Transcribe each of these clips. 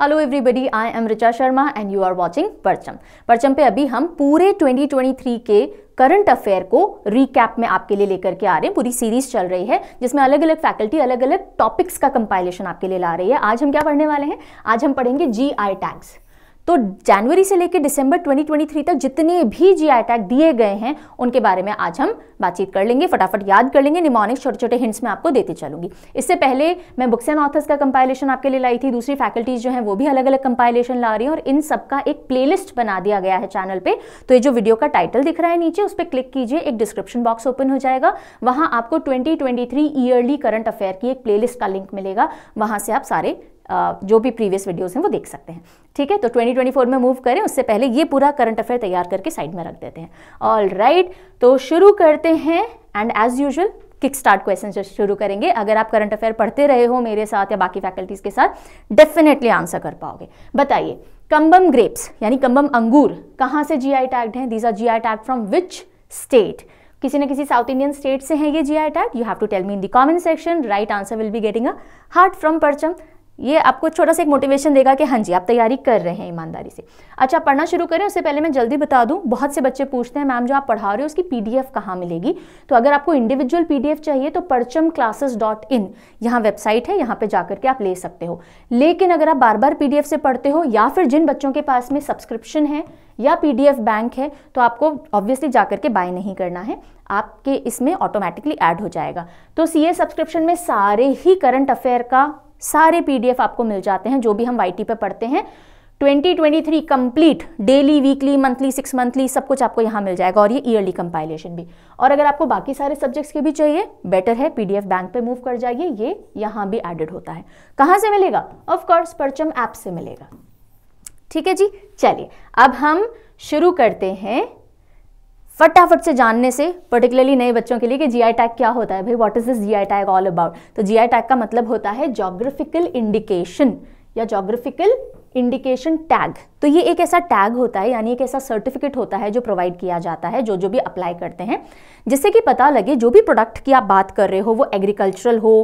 Hello everybody I am Richa Sharma and you are watching Parcham Parcham पे अभी हम पूरे 2023 के करंट अफेयर को रिकैप में आपके लिए लेकर के आ रहे हैं पूरी सीरीज चल रही है जिसमें अलग अलग फैकल्टी अलग अलग टॉपिक्स का कंपाइलेशन आपके लिए ला रही है आज हम क्या पढ़ने वाले हैं आज हम पढ़ेंगे जी आई टैग्स तो जनवरी से लेकर दिसंबर 2023 तक जितने भी जी आई टैग दिए गए हैं उनके बारे में आज हम बातचीत कर लेंगे फटाफट याद कर लेंगे निमोनिक छोटे छोटे हिंट्स में आपको देते चलूंगी इससे पहले मैं बुक्स एंड ऑथर्स का कंपाइलेशन आपके लिए लाई थी दूसरी फैकल्टीज जो है वो भी अलग अलग कंपाइलेशन ला रही है और इन सबका एक प्लेलिस्ट बना दिया गया है चैनल पर तो ये जो वीडियो का टाइटल दिख रहा है नीचे उस पर क्लिक कीजिए एक डिस्क्रिप्शन बॉक्स ओपन हो जाएगा वहां आपको ट्वेंटी ईयरली करंट अफेयर की एक प्लेलिस्ट का लिंक मिलेगा वहां से आप सारे जो भी प्रीवियस वीडियोस हैं वो देख सकते हैं ठीक है तो 2024 में मूव करें उससे पहले ये पूरा करंट अफेयर तैयार करके साइड में रख देते हैं ऑल राइट right, तो शुरू करते हैं and as usual kick start question शुरू करेंगे अगर आप करंट अफेयर पढ़ते रहे हो मेरे साथ या बाकी फैकल्टीज के साथ डेफिनेटली आंसर कर पाओगे बताइए कंबम ग्रेप्स यानी कंबम अंगूर कहाँ से जी आई टैग्ड हैं these are G I tag from which state किसी ना किसी साउथ इंडियन स्टेट से हैं ये G I tag you have to tell me in the comment section right answer will be getting a heart from Parcham ये आपको छोटा सा एक मोटिवेशन देगा कि हाँ जी आप तैयारी कर रहे हैं ईमानदारी से अच्छा पढ़ना शुरू करें उससे पहले मैं जल्दी बता दूं बहुत से बच्चे पूछते हैं मैम जो आप पढ़ा रहे हो उसकी पीडीएफ कहाँ मिलेगी तो अगर आपको इंडिविजुअल पीडीएफ चाहिए तो परचम क्लासेस डॉट इन यहाँ वेबसाइट है यहाँ पर जाकर के आप ले सकते हो लेकिन अगर आप बार बार पी से पढ़ते हो या फिर जिन बच्चों के पास में सब्सक्रिप्शन है या पी बैंक है तो आपको ऑब्वियसली जाकर के बाय नहीं करना है आपके इसमें ऑटोमेटिकली ऐड हो जाएगा तो सीए सब्सक्रिप्शन में सारे ही करंट अफेयर का सारे पीडीएफ आपको मिल जाते हैं जो भी हम वाईटी पे पढ़ते हैं 2023 complete daily weekly monthly six monthly सब कुछ आपको यहां मिल जाएगा और ये ईयरली कंपाइलेशन भी और अगर आपको बाकी सारे सब्जेक्ट्स के भी चाहिए बेटर है पीडीएफ बैंक पे मूव कर जाइए ये यहां भी एडेड होता है कहां से मिलेगा ऑफकोर्स परचम ऐप से मिलेगा ठीक है जी चलिए अब हम शुरू करते हैं फटाफट से जानने से पर्टिकुलरली नए बच्चों के लिए कि जीआई टैग क्या होता है भाई what is this GI tag all about तो जीआई टैग का मतलब होता है जोग्राफिकल इंडिकेशन या जोग्राफिकल इंडिकेशन टैग तो ये एक ऐसा टैग होता है यानी एक ऐसा सर्टिफिकेट होता है जो प्रोवाइड किया जाता है जो जो भी अप्लाई करते हैं जिससे कि पता लगे जो भी प्रोडक्ट की आप बात कर रहे हो वो एग्रीकल्चरल हो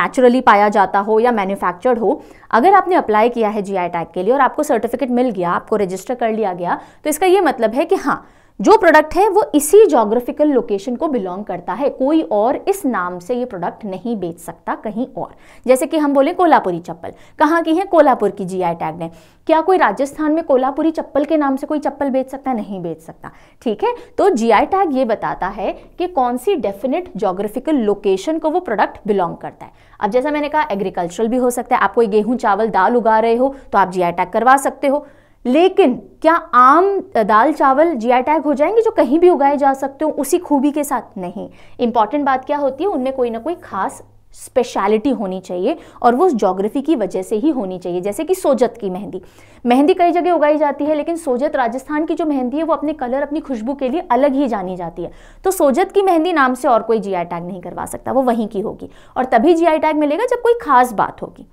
नेचुरली पाया जाता हो या मैन्युफैक्चर्ड हो अगर आपने अप्लाई किया है जीआई टैग के लिए और आपको सर्टिफिकेट मिल गया आपको रजिस्टर कर लिया गया तो इसका ये मतलब है कि हाँ जो प्रोडक्ट है वो इसी जोग्राफिकल लोकेशन को बिलोंग करता है कोई और इस नाम से ये प्रोडक्ट नहीं बेच सकता कहीं और जैसे कि हम बोले कोल्हापुरी चप्पल कहाँ की है कोल्हापुर की जीआई टैग ने क्या कोई राजस्थान में कोल्हापुरी चप्पल के नाम से कोई चप्पल बेच सकता नहीं बेच सकता ठीक है तो जीआई टैग ये बताता है कि कौन सी डेफिनेट जोग्राफिकल लोकेशन को वो प्रोडक्ट बिलोंग करता है अब जैसा मैंने कहा एग्रीकल्चरल भी हो सकता है आप कोई गेहूं चावल दाल उगा रहे हो तो आप जीआई टैग करवा सकते हो लेकिन क्या आम दाल चावल जी टैग हो जाएंगे जो कहीं भी उगाए जा सकते हो उसी खूबी के साथ नहीं इंपॉर्टेंट बात क्या होती है उनमें कोई ना कोई खास स्पेशलिटी होनी चाहिए और वो जोग्राफी की वजह से ही होनी चाहिए जैसे कि सोजत की मेहंदी मेहंदी कई जगह उगाई जाती है लेकिन सोजत राजस्थान की जो मेहंदी है वो अपने कलर अपनी खुशबू के लिए अलग ही जानी जाती है तो सोजत की मेहंदी नाम से और कोई जीआई टैग नहीं करवा सकता वो वहीं की होगी और तभी जी टैग मिलेगा जब कोई खास बात होगी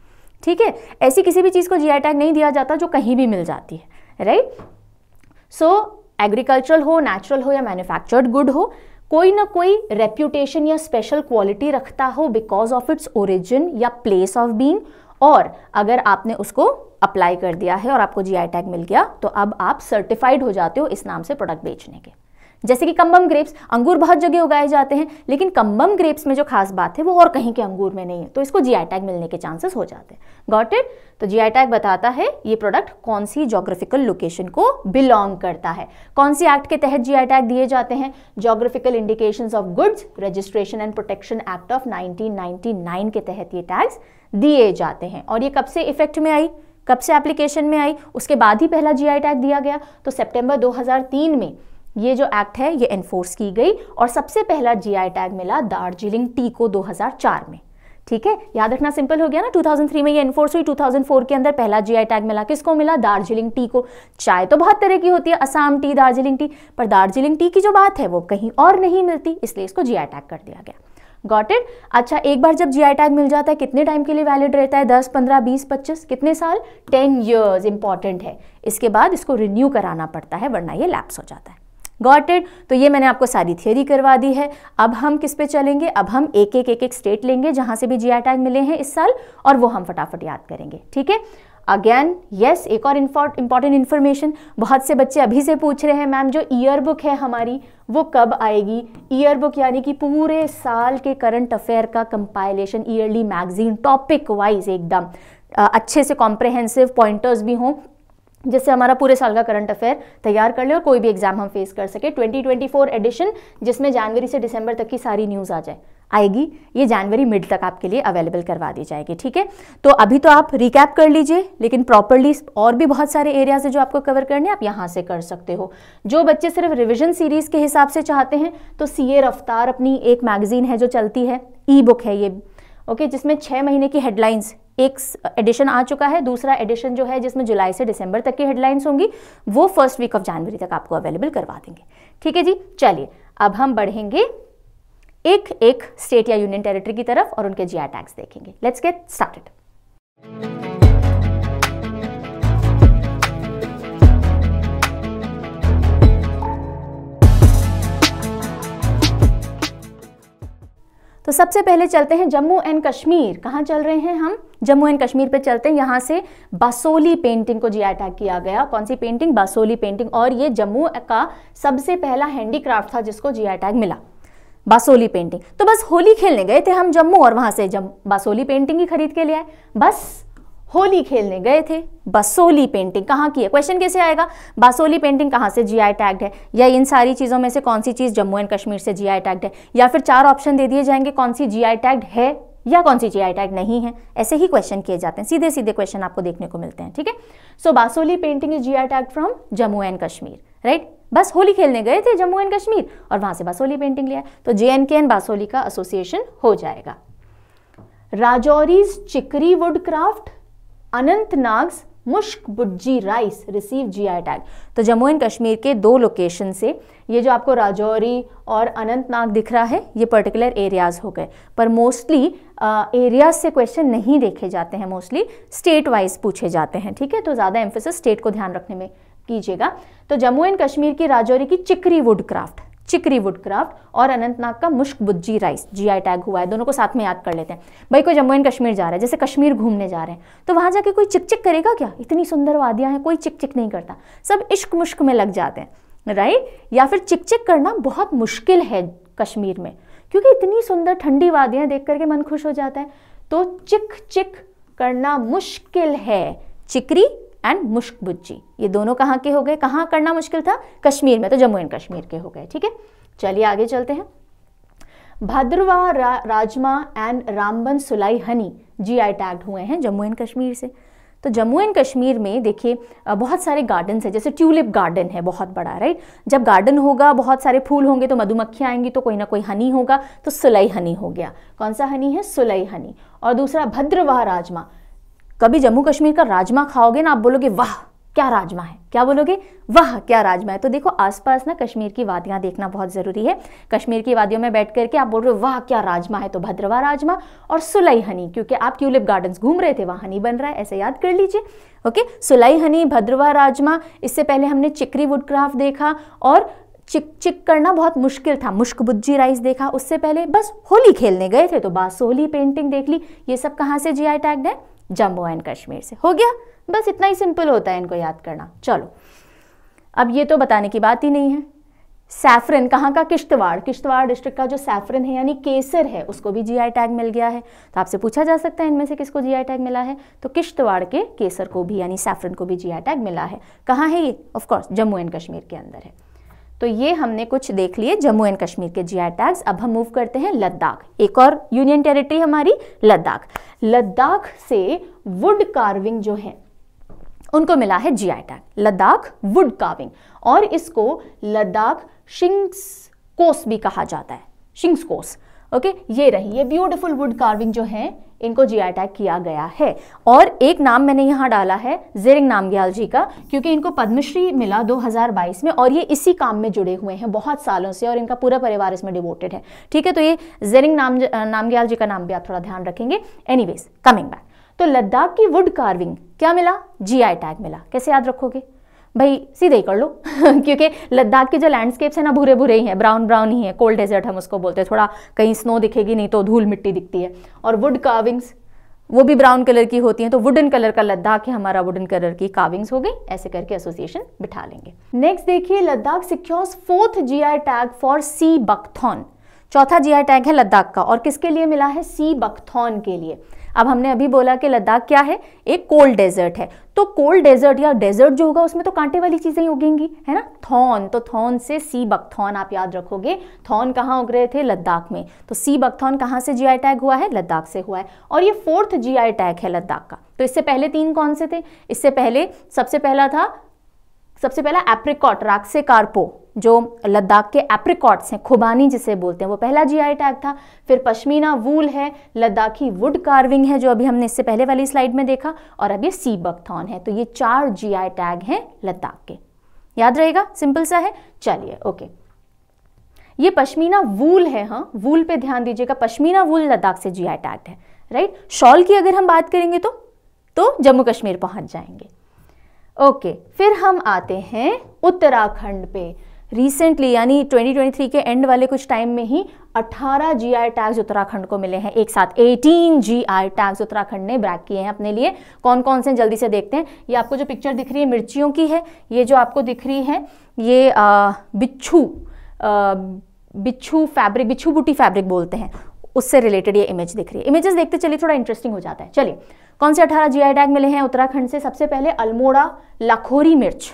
ठीक है ऐसी किसी भी चीज़ को जी टैग नहीं दिया जाता जो कहीं भी मिल जाती है राइट सो एग्रीकल्चरल हो नेचुरल हो या मैन्युफैक्चर्ड गुड हो कोई ना कोई रेप्यूटेशन या स्पेशल क्वालिटी रखता हो बिकॉज ऑफ इट्स ओरिजिन या प्लेस ऑफ बींग और अगर आपने उसको अप्लाई कर दिया है और आपको जी टैग मिल गया तो अब आप सर्टिफाइड हो जाते हो इस नाम से प्रोडक्ट बेचने के जैसे कि कम्बम ग्रेप्स अंगूर बहुत जगह उगाए जाते हैं लेकिन कम्बम ग्रेप्स में जो खास बात है वो और कहीं के अंगूर में नहीं है तो इसको जीआई टैग मिलने के चांसेस हो जाते हैं गॉट इट तो जीआई टैग बताता है ये प्रोडक्ट कौन सी जोग्राफिकल लोकेशन को बिलोंग करता है कौन सी एक्ट के तहत जीआई टैग दिए जाते हैं geographical indication of goods registration and protection act of nineteen के तहत ये टैग्स दिए जाते हैं और ये कब से इफेक्ट में आई कब से एप्लीकेशन में आई उसके बाद ही पहला जीआई टैग दिया गया तो सितंबर 2003 में ये जो एक्ट है ये एनफोर्स की गई और सबसे पहला जीआई टैग मिला दार्जिलिंग टी को 2004 में ठीक है याद रखना सिंपल हो गया ना 2003 में ये एनफोर्स हुई 2004 के अंदर पहला जीआई टैग मिला किसको मिला दार्जिलिंग टी को चाय तो बहुत तरह की होती है असम टी दार्जिलिंग टी पर दार्जिलिंग टी की जो बात है वो कहीं और नहीं मिलती इसलिए इसको जी टैग कर दिया गया गॉट इट अच्छा एक बार जब जीआई टैग मिल जाता है कितने टाइम के लिए वैलिड रहता है 10, 15, 20, 25 कितने साल 10 इयर्स इंपॉर्टेंट है इसके बाद इसको रिन्यू कराना पड़ता है वरना ये लैप्स हो जाता है गॉट इट तो ये मैंने आपको सारी थियोरी करवा दी है अब हम किस पे चलेंगे अब हम एक एक एक एक स्टेट लेंगे जहां से भी जी टैग मिले हैं इस साल और वो हम फटाफट याद करेंगे ठीक है अगेन यस एक और इंपॉर्टेंट इन्फॉर्मेशन बहुत से बच्चे अभी से पूछ रहे हैं मैम जो ईयर बुक है हमारी वो कब आएगी ईयर बुक यानी कि पूरे साल के करंट अफेयर का compilation yearly magazine topic wise एकदम अच्छे से कॉम्प्रहेंसिव पॉइंटर्स भी हों जिससे हमारा पूरे साल का करंट अफेयर तैयार कर ले और कोई भी एग्जाम हम फेस कर सके 2024 एडिशन जिसमें जनवरी से दिसंबर तक की सारी न्यूज़ आ जाए आएगी ये जनवरी मिड तक आपके लिए अवेलेबल करवा दी जाएगी ठीक है तो अभी तो आप रिकैप कर लीजिए लेकिन प्रॉपरली और भी बहुत सारे एरियाज है जो आपको कवर करने आप यहाँ से कर सकते हो जो बच्चे सिर्फ रिविजन सीरीज के हिसाब से चाहते हैं तो सी रफ्तार अपनी एक मैगजीन है जो चलती है ई बुक है ये ओके जिसमें छः महीने की हेडलाइंस एक एडिशन आ चुका है दूसरा एडिशन जो है जिसमें जुलाई से दिसंबर तक की हेडलाइंस होंगी वो फर्स्ट वीक ऑफ जनवरी तक आपको अवेलेबल करवा देंगे ठीक है जी चलिए अब हम बढ़ेंगे एक एक स्टेट या यूनियन टेरिटरी की तरफ और उनके जीआर टैक्स देखेंगे लेट्स गेट स्टार्टेड तो सबसे पहले चलते हैं जम्मू एंड कश्मीर कहां चल रहे हैं हम जम्मू एंड कश्मीर पे चलते हैं यहाँ से बासोली पेंटिंग को जी अटैक किया गया कौन सी पेंटिंग बासोली पेंटिंग और ये जम्मू का सबसे पहला हैंडीक्राफ्ट था जिसको जी अटैक मिला बासोली पेंटिंग तो बस होली खेलने गए थे हम जम्मू और वहाँ से जम बासोली पेंटिंग ही खरीद के लिए आए बस होली खेलने गए थे बसोली पेंटिंग कहाँ की है क्वेश्चन कैसे आएगा बासोली पेंटिंग कहाँ से जीआई टैग्ड है या इन सारी चीज़ों में से कौन सी चीज़ जम्मू एंड कश्मीर से जीआई टैग्ड है या फिर चार ऑप्शन दे दिए जाएंगे कौन सी जीआई टैग्ड है या कौन सी जीआई टैग नहीं है ऐसे ही क्वेश्चन किए जाते हैं सीधे सीधे क्वेश्चन आपको देखने को मिलते हैं ठीक है so Basohli painting is GI tag from Jammu and Kashmir right बस होली खेलने गए थे जम्मू एंड कश्मीर और वहां से बासोली पेंटिंग लिया तो जे एंड के एंड बासोली का एसोसिएशन हो जाएगा Rajouri's Chikri wood craft Anantnag Mushk Budji rice receive GI tag तो जम्मू एंड कश्मीर के दो लोकेशन से ये जो आपको राजौरी और अनंतनाग दिख रहा है ये पर्टिकुलर एरियाज हो गए पर मोस्टली एरिया से क्वेश्चन नहीं देखे जाते हैं मोस्टली स्टेट वाइज पूछे जाते हैं ठीक है तो ज़्यादा एम्फोसिस स्टेट को ध्यान रखने में कीजिएगा तो जम्मू एंड कश्मीर की राजौरी की Chikri wood craft Chikri wood craft और अनंतनाग का मुश्क बुज्जी राइस जीआई टैग हुआ है दोनों को साथ में याद कर लेते हैं भाई कोई जम्मू एंड कश्मीर जा रहा है जैसे कश्मीर घूमने जा रहे हैं तो वहाँ जाके कोई चिक चिक करेगा क्या इतनी सुंदर वादियाँ हैं कोई चिक चिक नहीं करता सब इश्क मुश्क में लग जाते हैं राइट या फिर चिक चिक करना बहुत मुश्किल है कश्मीर में क्योंकि इतनी सुंदर ठंडी वादियाँ देख करके मन खुश हो जाता है तो चिक चिक करना मुश्किल है चिकरी एंड बुज्जी ये दोनों कहाँ के हो गए कहाँ करना मुश्किल था कश्मीर में तो जम्मू एंड कश्मीर के हो गए ठीक है चलिए आगे चलते हैं भद्रवा रा, rajma and Ramban Sulai honey G I tagged हुए हैं जम्मू एंड कश्मीर से तो जम्मू एंड कश्मीर में देखिए बहुत सारे गार्डन्स हैं जैसे ट्यूलिप गार्डन है बहुत बड़ा राइट जब गार्डन होगा बहुत सारे फूल होंगे तो मधुमक्खियाँ आएंगी तो कोई ना कोई हनी होगा तो सुलई हनी हो गया कौन सा हनी है सुलई हनी और दूसरा भद्रवाह राजमा कभी जम्मू कश्मीर का राजमा खाओगे ना आप बोलोगे वाह क्या राजमा है क्या बोलोगे वह क्या राजमा है तो देखो आसपास ना कश्मीर की वादियां देखना बहुत ज़रूरी है कश्मीर की वादियों में बैठ करके आप बोल रहे हो वह क्या राजमा है तो भद्रवा राजमा और सुलई हनी क्योंकि आप ट्यूलिप गार्डन घूम रहे थे वहां हनी बन रहा है ऐसे याद कर लीजिए ओके सुलई हनी भद्रवा राजमा इससे पहले हमने चिकरी वुडक्राफ्ट देखा और चिक चिक करना बहुत मुश्किल था मुश्क बुज्जी राइस देखा उससे पहले बस होली खेलने गए थे तो बासोली पेंटिंग देख ली ये सब कहाँ से जीआई टैग है जम्मू एंड कश्मीर से हो गया बस इतना ही सिंपल होता है इनको याद करना चलो अब ये तो बताने की बात ही नहीं है सैफरिन कहाँ का किश्तवाड़ किश्तवाड़ डिस्ट्रिक्ट का जो सैफरिन है यानी केसर है उसको भी जीआई टैग मिल गया है तो आपसे पूछा जा सकता है इनमें से किसको जीआई टैग मिला है तो किश्तवाड़ के केसर को भी यानी सैफरिन को भी जीआई टैग मिला है कहाँ है ये ऑफकोर्स जम्मू एंड कश्मीर के अंदर है तो ये हमने कुछ देख लिए जम्मू एंड कश्मीर के जीआई टैग्स अब हम मूव करते हैं लद्दाख एक और यूनियन टेरिटरी हमारी लद्दाख लद्दाख से वुड कार्विंग जो है उनको मिला है GI tag Ladakh wood carving और इसको लद्दाख शिंग्स कोस भी कहा जाता है शिंग्स कोस ओके ये रही ये ब्यूटिफुल वुड कार्विंग जो है इनको जी टैग किया गया है और एक नाम मैंने यहाँ डाला है जेरिंग नामग्याल जी का क्योंकि इनको पद्मश्री मिला 2022 में और ये इसी काम में जुड़े हुए हैं बहुत सालों से और इनका पूरा परिवार इसमें डिवोटेड है ठीक है तो ये जेरिंग नाम नामग्याल जी का नाम भी आप थोड़ा ध्यान रखेंगे एनी कमिंग बैक तो लद्दाख की वुड कार्विंग क्या मिला जी टैग मिला कैसे याद रखोगे भाई सीधे ही कर लो क्योंकि लद्दाख के जो लैंडस्केप्स हैं ना भूरे भूरे ही हैं ब्राउन ब्राउन ही है कोल्ड डेजर्ट हम उसको बोलते हैं थोड़ा कहीं स्नो दिखेगी नहीं तो धूल मिट्टी दिखती है और वुड कार्विंग्स वो भी ब्राउन कलर की होती हैं तो वुडन कलर का लद्दाख है हमारा वुडन कलर की कार्विंग्स हो गई ऐसे करके एसोसिएशन बिठा लेंगे नेक्स्ट देखिए Ladakh secures fourth I tag for sea buckthorn चौथा आई टैग है लद्दाख का और किसके लिए मिला है सी बकथॉन के लिए अब हमने अभी बोला कि लद्दाख क्या है एक कोल्ड डेजर्ट है तो कोल्ड डेजर्ट या डेजर्ट जो होगा उसमें तो कांटे वाली चीज़ें उगेंगी है ना थॉन तो थॉन से सी बकथॉन आप याद रखोगे थॉन कहाँ उग रहे थे लद्दाख में तो सी बकथॉन कहाँ से जी टैग हुआ है लद्दाख से हुआ है और ये फोर्थ जी टैग है लद्दाख का तो इससे पहले तीन कौन से थे इससे पहले सबसे पहला था सबसे पहला एप्रिकॉट राक्से कार्पो जो लद्दाख के एप्रिकॉट्स हैं खुबानी जिसे बोलते हैं वो पहला जीआई टैग था फिर पश्मीना वूल है लद्दाखी वुड कार्विंग है जो अभी हमने इससे पहले वाली स्लाइड में देखा और अब ये सी बकथॉन है तो ये चार जीआई टैग हैं लद्दाख के याद रहेगा सिंपल सा है चलिए ओके ये पश्मीना वूल है हाँ वूल पे ध्यान दीजिएगा पश्मीना वूल लद्दाख से जी टैग है राइट शॉल की अगर हम बात करेंगे तो, तो जम्मू कश्मीर पहुंच जाएंगे ओके फिर हम आते हैं उत्तराखंड पे रिसेंटली यानी 2023 के एंड वाले कुछ टाइम में ही 18 आई टैग्स उत्तराखंड को मिले हैं एक साथ 18 आई टैग्स उत्तराखंड ने ब्रैक किए हैं अपने लिए कौन कौन से जल्दी से देखते हैं ये आपको जो पिक्चर दिख रही है मिर्चियों की है ये जो आपको दिख रही है ये बिच्छू बिच्छू फैब्रिक बिच्छू बूटी फैब्रिक बोलते हैं उससे रिलेटेड ये इमेज दिख रही है इमेजेस देखते चलिए थोड़ा इंटरेस्टिंग हो जाता है चलिए कौन से 18 जीआई टैग मिले हैं उत्तराखंड से सबसे पहले अल्मोड़ा लखोरी मिर्च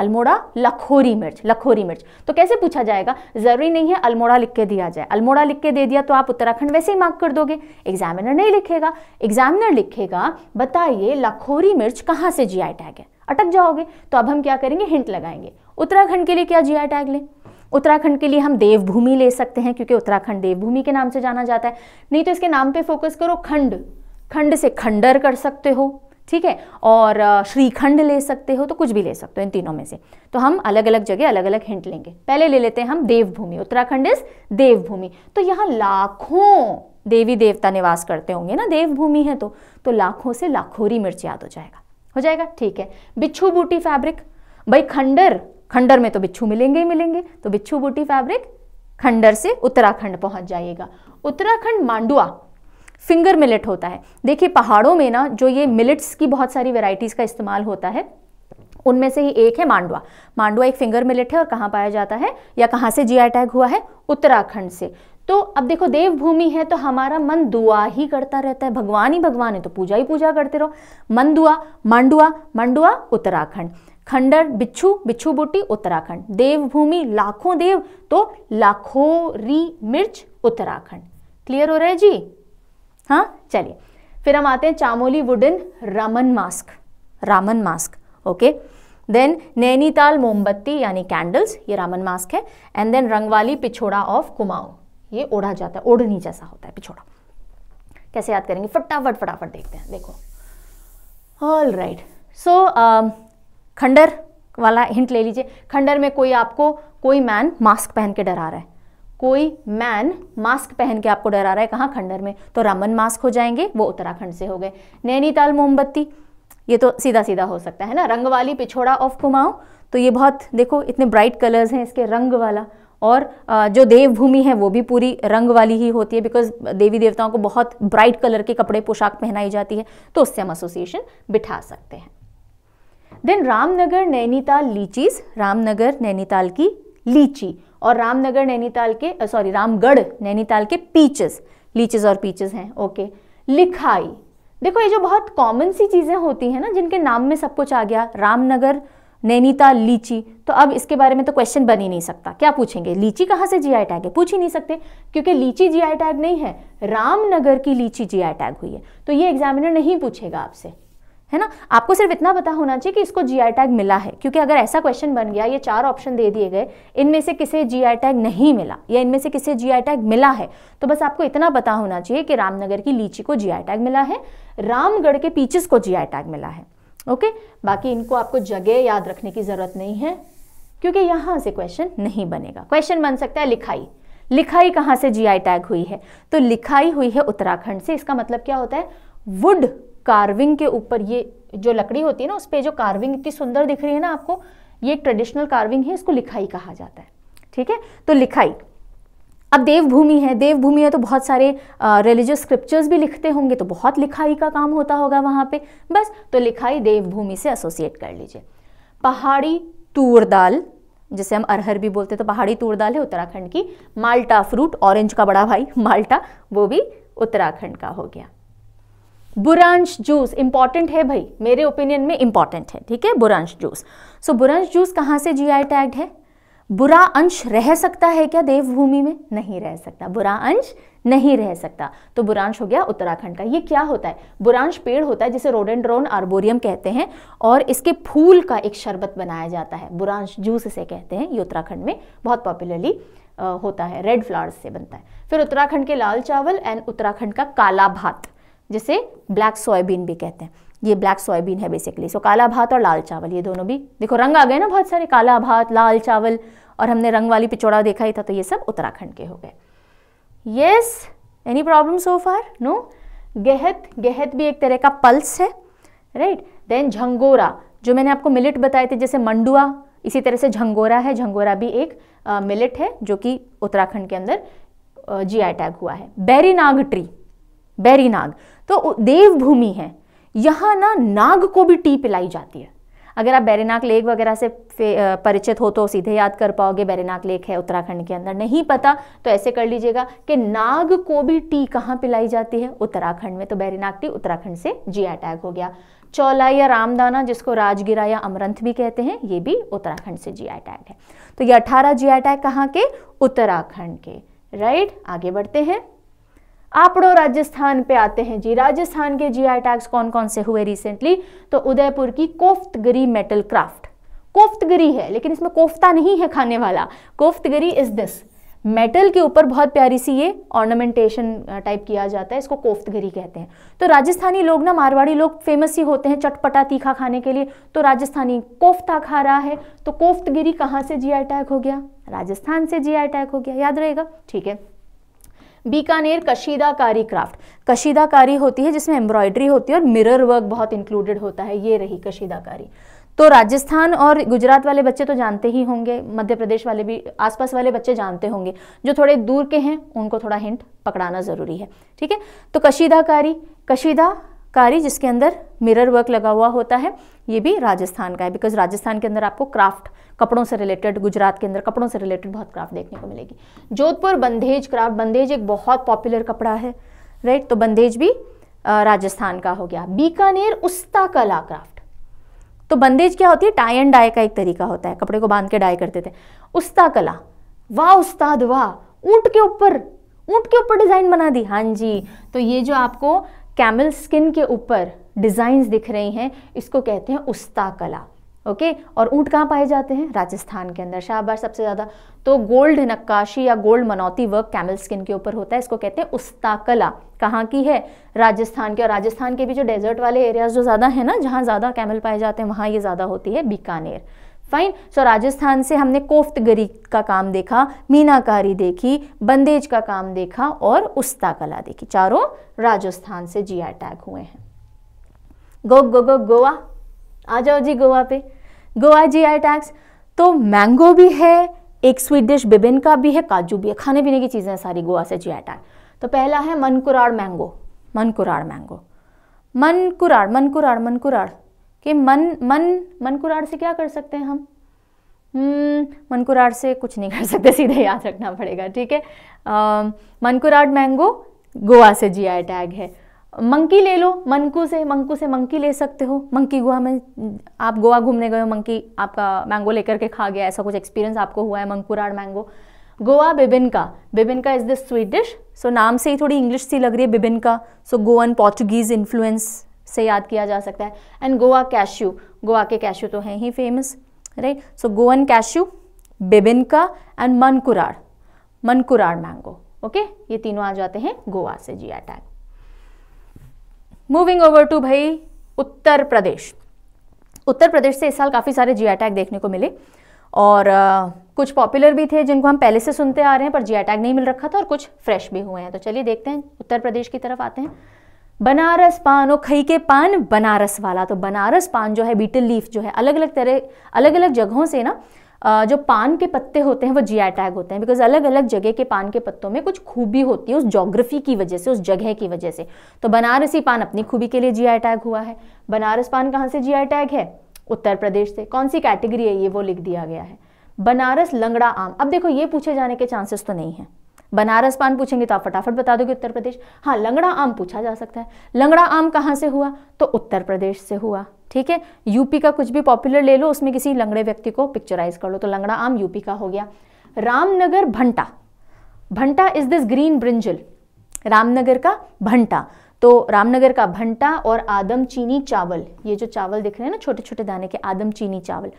अल्मोड़ा लखोरी मिर्च लखोरी मिर्च तो कैसे पूछा जाएगा जरूरी नहीं है अल्मोड़ा लिख के दिया जाए अल्मोड़ा लिख के दे दिया तो आप उत्तराखंड वैसे ही मार्क कर दोगे एग्जामिनर नहीं लिखेगा एग्जामिनर लिखेगा बताइए लखोरी मिर्च कहाँ से जीआई टैग है अटक जाओगे तो अब हम क्या करेंगे हिंट लगाएंगे उत्तराखंड के लिए क्या जीआई टैग लें उत्तराखंड के लिए हम देवभूमि ले सकते हैं क्योंकि उत्तराखंड देवभूमि के नाम से जाना जाता है नहीं तो इसके नाम पे फोकस करो खंड खंड से खंडर कर सकते हो ठीक है और श्रीखंड ले सकते हो तो कुछ भी ले सकते हो इन तीनों में से तो हम अलग अलग जगह अलग अलग हिंट लेंगे पहले ले लेते हैं हम देवभूमि उत्तराखंड इज देवभूमि तो यहाँ लाखों देवी देवता निवास करते होंगे ना देवभूमि है तो तो लाखों से लाखोरी मिर्च याद हो जाएगा हो जाएगा ठीक है बिच्छू बूटी फैब्रिक भाई खंडर खंडर में तो बिच्छू मिलेंगे ही मिलेंगे तो बिच्छू बूटी फैब्रिक खंडर से उत्तराखंड पहुंच जाइएगा उत्तराखंड मांडुआ फिंगर मिलेट होता है देखिए पहाड़ों में ना जो ये मिलेट्स की बहुत सारी वेराइटीज़ का इस्तेमाल होता है उनमें से ही एक है मांडवा मांडवा एक फिंगर मिलेट है और कहाँ पाया जाता है या कहाँ से जीआई टैग हुआ है उत्तराखंड से तो अब देखो देवभूमि है तो हमारा मन दुआ ही करता रहता है भगवान ही भगवान है तो पूजा ही पूजा करते रहो मन दुआ मांडुआ मांडुआ उत्तराखंड खंडर बिच्छू बिच्छू बूटी उत्तराखंड देवभूमि लाखों देव तो लाखोरी मिर्च उत्तराखंड क्लियर हो रहा है जी हाँ चलिए फिर हम आते हैं Chamoli wooden Raman mask Raman mask okay then Nainital मोमबत्ती यानी कैंडल्स ये रामन मास्क है and then Rangwali Pichhora of Kumaon ये ओढ़ा जाता है ओढ़नी जैसा होता है पिछोड़ा कैसे याद करेंगे फटाफट फटाफट देखते हैं देखो ऑल राइट सो खंडर वाला हिंट ले लीजिए खंडर में कोई आपको कोई मैन मास्क पहन के डरा रहा है कोई मैन मास्क पहन के आपको डरा रहा है कहाँ खंडर में तो रमन मास्क हो जाएंगे वो उत्तराखंड से हो गए नैनीताल मोमबत्ती ये तो सीधा सीधा हो सकता है ना रंग वाली पिछोड़ा ऑफ कुमाऊँ तो ये बहुत देखो इतने ब्राइट कलर्स हैं इसके रंग वाला और जो देवभूमि है वो भी पूरी रंग वाली ही होती है बिकॉज देवी देवताओं को बहुत ब्राइट कलर के कपड़े पोशाक पहनाई जाती है तो उससे हम एसोसिएशन बिठा सकते हैं देन रामनगर नैनीताल लीचीज रामनगर नैनीताल की लीची और रामनगर नैनीताल के सॉरी रामगढ़ नैनीताल के पीचेस लीचेस और पीचेस हैं ओके लिखाई देखो ये जो बहुत कॉमन सी चीज़ें होती हैं ना जिनके नाम में सब कुछ आ गया रामनगर नैनीताल लीची तो अब इसके बारे में तो क्वेश्चन बन ही नहीं सकता क्या पूछेंगे लीची कहाँ से जीआई टैग है पूछ ही नहीं सकते क्योंकि लीची जीआई टैग नहीं है रामनगर की लीची जीआई टैग हुई है तो ये एग्जामिनर नहीं पूछेगा आपसे है ना आपको सिर्फ इतना पता होना चाहिए कि इसको जीआई टैग मिला है क्योंकि अगर ऐसा क्वेश्चन बन गया ये चार ऑप्शन दे दिए गए इनमें से किसे जीआई टैग नहीं मिला या इनमें से किसे जीआई टैग मिला है तो बस आपको इतना पता होना चाहिए कि रामनगर की लीची को जीआई टैग मिला है रामगढ़ के पीचेस को जीआई टैग मिला है ओके बाकी इनको आपको जगह याद रखने की ज़रूरत नहीं है क्योंकि यहां से क्वेश्चन नहीं बनेगा क्वेश्चन बन सकता है लिखाई लिखाई कहां से जीआई टैग हुई है तो लिखाई हुई है उत्तराखंड से इसका मतलब क्या होता है वुड कार्विंग के ऊपर ये जो लकड़ी होती है ना उस पर जो कार्विंग इतनी सुंदर दिख रही है ना आपको ये एक ट्रेडिशनल कार्विंग है इसको लिखाई कहा जाता है ठीक है तो लिखाई अब देवभूमि है देवभूमि है तो बहुत सारे रिलीजियस स्क्रिप्चर्स भी लिखते होंगे तो बहुत लिखाई का काम होता होगा वहाँ पे बस तो लिखाई देवभूमि से एसोसिएट कर लीजिए पहाड़ी तूर दाल जिसे हम अरहर भी बोलते हैं तो पहाड़ी तूर दाल है उत्तराखंड की माल्टा फ्रूट ऑरेंज का बड़ा भाई माल्टा वो भी उत्तराखंड का हो गया बुरांश जूस इंपॉर्टेंट है भाई मेरे ओपिनियन में इंपॉर्टेंट है ठीक है बुरांश जूस सो बुरांश जूस कहाँ से जीआई टैग्ड है बुरा अंश रह सकता है क्या देवभूमि में नहीं रह सकता बुरा अंश नहीं रह सकता तो बुरांश हो गया उत्तराखंड का ये क्या होता है बुरांश पेड़ होता है जिसे रोडेंड्रोन आर्बोरियम कहते हैं और इसके फूल का एक शरबत बनाया जाता है बुरांश जूस इसे कहते हैं ये उत्तराखंड में बहुत पॉपुलरली होता है रेड फ्लावर्स से बनता है फिर उत्तराखंड के लाल चावल एंड उत्तराखंड का काला भात जिसे ब्लैक सोयाबीन भी कहते हैं ये ब्लैक सोयाबीन है बेसिकली सो so, काला भात और लाल चावल ये दोनों भी देखो रंग आ गए ना बहुत सारे काला भात लाल चावल और हमने रंग वाली पिचौड़ा देखा ही था तो ये सब उत्तराखंड के हो गए yes any problem so far no गहत गहत भी एक तरह का पल्स है राइट देन झंगोरा जो मैंने आपको मिलिट बताए थे जैसे मंडुआ इसी तरह से झंगोरा है झंगोरा भी एक आ, मिलिट है जो कि उत्तराखंड के अंदर जी टैग हुआ है बैरी नाग ट्री बैरी नाग तो देवभूमि है यहाँ ना नाग को भी टी पिलाई जाती है अगर आप बैरीनाक लेक वगैरह से परिचित हो तो सीधे याद कर पाओगे बैरीनाग लेक है उत्तराखंड के अंदर नहीं पता तो ऐसे कर लीजिएगा कि नाग को भी टी कहाँ पिलाई जाती है उत्तराखंड में तो बैरीनाग टी उत्तराखंड से जी अटैक हो गया चौला या रामदाना जिसको राजगिरा या अमरंथ भी कहते हैं ये भी उत्तराखंड से जी अटैक है तो ये अठारह जी अटैक कहाँ के उत्तराखंड के राइट आगे बढ़ते हैं आप राजस्थान पे आते हैं जी राजस्थान के जीआई टैग्स कौन कौन से हुए रिसेंटली तो उदयपुर की कोफ्तगिरी मेटल क्राफ्ट कोफ्तगिरी है लेकिन इसमें कोफ्ता नहीं है खाने वाला कोफ्तगिरी इज दिस मेटल के ऊपर बहुत प्यारी सी ये ऑर्नामेंटेशन टाइप किया जाता है इसको कोफ्तगिरी कहते हैं तो राजस्थानी लोग ना मारवाड़ी लोग फेमस ही होते हैं चटपटा तीखा खाने के लिए तो राजस्थानी कोफ्ता खा रहा है तो कोफ्तगिरी कहाँ से जी आई टैग हो गया राजस्थान से जी आई टैग हो गया याद रहेगा ठीक है बीकानेर कशीदाकारी क्राफ्ट कशीदाकारी होती है जिसमें एम्ब्रॉयडरी होती है और मिरर वर्क बहुत इंक्लूडेड होता है ये रही कशीदाकारी तो राजस्थान और गुजरात वाले बच्चे तो जानते ही होंगे मध्य प्रदेश वाले भी आसपास वाले बच्चे जानते होंगे जो थोड़े दूर के हैं उनको थोड़ा हिंट पकड़ाना ज़रूरी है ठीक है तो कशीदाकारी कशीदा कारी जिसके अंदर मिरर वर्क लगा हुआ होता है ये भी राजस्थान का है बिकॉज राजस्थान के अंदर आपको क्राफ्ट कपड़ों से रिलेटेड गुजरात के अंदर कपड़ों से रिलेटेड बहुत क्राफ्ट देखने को मिलेगी जोधपुर बंदेज क्राफ्ट बंदेज एक बहुत पॉपुलर कपड़ा है राइट तो बंदेज भी राजस्थान का हो गया बीकानेर उस्ता कला क्राफ्ट तो बंदेज क्या होती है टाई एंड डाई का एक तरीका होता है कपड़े को बांध के डाई करते थे उस्ता कला वाह उस्ताद वाह ऊंट के ऊपर ऊँट के ऊपर डिज़ाइन बना दी हाँ जी तो ये जो आपको कैमल स्किन के ऊपर डिज़ाइंस दिख रही हैं इसको कहते हैं उस्ता कला ओके और ऊंट कहाँ पाए जाते हैं राजस्थान के अंदर शाहबार सबसे ज़्यादा तो गोल्ड नक्काशी या गोल्ड मनौती वर्क कैमल स्किन के ऊपर होता है इसको कहते हैं उस्ता कला कहाँ की है राजस्थान के और राजस्थान के भी जो डेजर्ट वाले एरियाज़ जो ज़्यादा है ना जहाँ ज़्यादा कैमल पाए जाते हैं वहाँ ये ज़्यादा होती है बीकानेर फाइन सो राजस्थान से हमने कोफ्तगरी का काम देखा मीनाकारी देखी बंदेज का काम देखा और उस्ता कला देखी चारों राजस्थान से जी टैग हुए हैं गो गो गो गोवा आ जाओ जी गोवा पे गोवा जी आई टैक्स तो मैंगो भी है एक स्वीट डिश बिबिन का भी है काजू भी है खाने पीने की चीज़ें सारी गोवा से जी आई टैग तो पहला है मनकुराड़ मैंगो मनकुराड़ मैंगो मनकुराड़ मनकुराड़ मनकुराड़ कि मन मन मन कुरार से क्या कर सकते हैं हम हम्म, मन कुराड़ से कुछ नहीं कर सकते सीधे याद रखना पड़ेगा ठीक है मन कुराड़ मैंगो गोवा से जी आई टैग है मंकी ले लो मंकू से मंकू से मंकी ले सकते हो मंकी गोवा में आप गोवा घूमने गए हो मंकी आपका मैंगो लेकर के खा गया ऐसा कुछ एक्सपीरियंस आपको हुआ है Mankurad mango Goa bebinca bebinca is the sweet dish so नाम से ही थोड़ी इंग्लिश सी लग रही है bebinca so Goan Portuguese influence से याद किया जा सकता है एंड गोवा कैश्यू गोवा के कैश्यू तो हैं ही famous right so Goan cashew bebinca and Mankurad Mankurad mango okay ये तीनों आ जाते हैं गोवा से G tag moving over to भाई उत्तर प्रदेश उत्तर प्रदेश से इस साल काफ़ी सारे जी टैग देखने को मिले और आ, कुछ पॉपुलर भी थे जिनको हम पहले से सुनते आ रहे हैं पर जी टैग नहीं मिल रखा था और कुछ फ्रेश भी हुए हैं तो चलिए देखते हैं उत्तर प्रदेश की तरफ आते हैं बनारस पान और खई के पान बनारस वाला तो बनारस पान जो है बीटल लीफ जो है अलग अलग तरह अलग अलग जगहों से ना जो पान के पत्ते होते हैं वो जी आई टैग होते हैं बिकॉज अलग अलग जगह के पान के पत्तों में कुछ खूबी होती है उस जोग्राफी की वजह से उस जगह की वजह से तो बनारसी पान अपनी खूबी के लिए जी आई टैग हुआ है बनारस पान कहाँ से जी आई टैग है उत्तर प्रदेश से कौन सी कैटेगरी है ये वो लिख दिया गया है बनारस लंगड़ा आम अब देखो ये पूछे जाने के चांसेस तो नहीं है बनारस पान पूछेंगे तो आप फटाफट बता दोगे उत्तर प्रदेश हाँ लंगड़ा आम पूछा जा सकता है लंगड़ा आम कहाँ से हुआ तो उत्तर प्रदेश से हुआ ठीक है यूपी का कुछ भी पॉपुलर ले लो उसमें किसी लंगड़े व्यक्ति को पिक्चराइज कर लो तो लंगड़ा आम यूपी का हो गया Ramnagar bhanta bhanta is this green brinjal Ramnagar का भंटा तो रामनगर का भंटा और आदम चीनी चावल ये जो चावल दिख रहे हैं ना छोटे छोटे दाने के आदम चीनी चावल